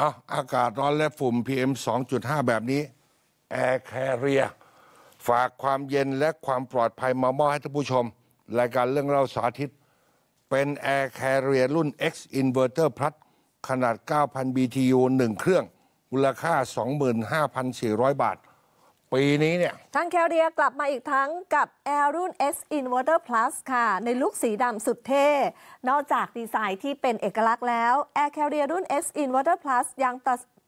อ่ะอากาศร้อนและฝุ่น PM 2.5 แบบนี้ แอร์แคเรียฝากความเย็นและความปลอดภัยมามอบให้ท่านผู้ชมรายการเรื่องเล่าสาธิต เป็นแอร์แคเรียรุ่น X Inverter Plus ขนาด 9,000 BTU 1 เครื่องมูลค่า 25,400 บาทปีนี้เนี่ยทางแคลเดียกลับมาอีกทั้งกับ a i r รุ่น S Inverter Plus ค่ะ ในลุคสีดำสุดเท่ นอกจากดีไซน์ที่เป็นเอกลักษณ์แล้ว Air c a r เ i e r รุ่น S Inverter Plus ยัง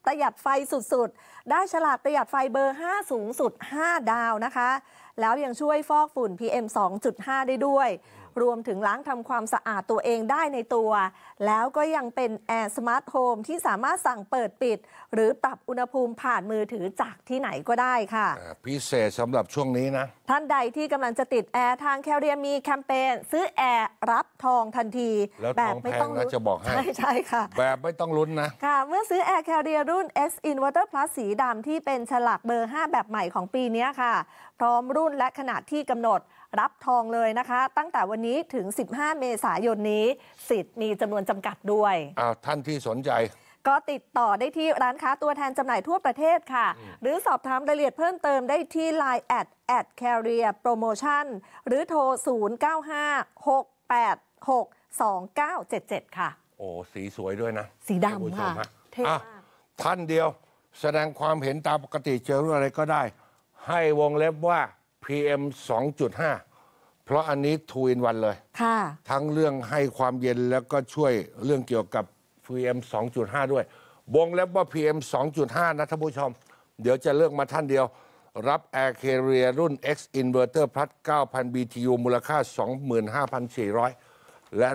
ตประหยัดไฟสุดๆ ได้ฉลากประหยัดไฟเบอร์ 5 สูงสุด 5 ดาวนะคะ แล้วยังช่วยฟอกฝุ่น PM 2.5 ได้ด้วย รวมถึงล้างทำความสะอาดตัวเองได้ในตัว แล้วก็ยังเป็นแอร์สมาร์ทโฮมที่สามารถสั่งเปิดปิด หรือปรับอุณหภูมิผ่านมือถือจากที่ไหนก็ได้ค่ะ พิเศษสำหรับช่วงนี้นะ ท่านใดที่กำลังจะติดแอร์ทางแคลเรียมีแคมเปญซื้อแอร์รับทองทันที แบบไม่ต้องลุ้นใใช่ใช่ค่ะ แบบไม่ต้องลุ้นนะ ค่ะ เมื่อซื้อแอร์แคลเรียรุ่น X Inverter Plus สีดำที่เป็นฉลากเบอร์ 5 แบบใหม่ของปีนี้ค่ะ พร้อมรุ่นและขนาดที่กำหนดรับทองเลยนะคะ ตั้งแต่วันนี้ถึง 15 เมษายนนี้ สิทธิ์มีจำนวนจำกัดด้วยอ้าวท่านที่สนใจ ก็ติดต่อได้ที่ร้านค้าตัวแทนจำหน่ายทั่วประเทศค่ะ หรือสอบถามรายละเอียดเพิ่มเติมได้ที่ Line at at c a r r i e r p r o m o t i o n หรือโทร 0 9 5 6 8 6 2 9 7 7 ค่ะ โอ้สีสวยด้วยนะ สีดำค่ะเท่มากท่านเดียวแสดงความเห็นตามปกติเจอเรื่องอะไรก็ได้ ให้วงเล็บว่า PM 2.5 เพราะอันนี้ทูอินวันเลยทั้งเรื่องให้ความเย็นแล้วก็ช่วยเรื่องเกี่ยวกับ PM 2.5 ด้วย วงเล็บว่า PM 2.5 นะท่านผู้ชม เดี๋ยวจะเลือกมาท่านเดียว รับ Air c a r r i e ยรุ่น X Inverter Plus 9,000 BTU มูลค่า 25,400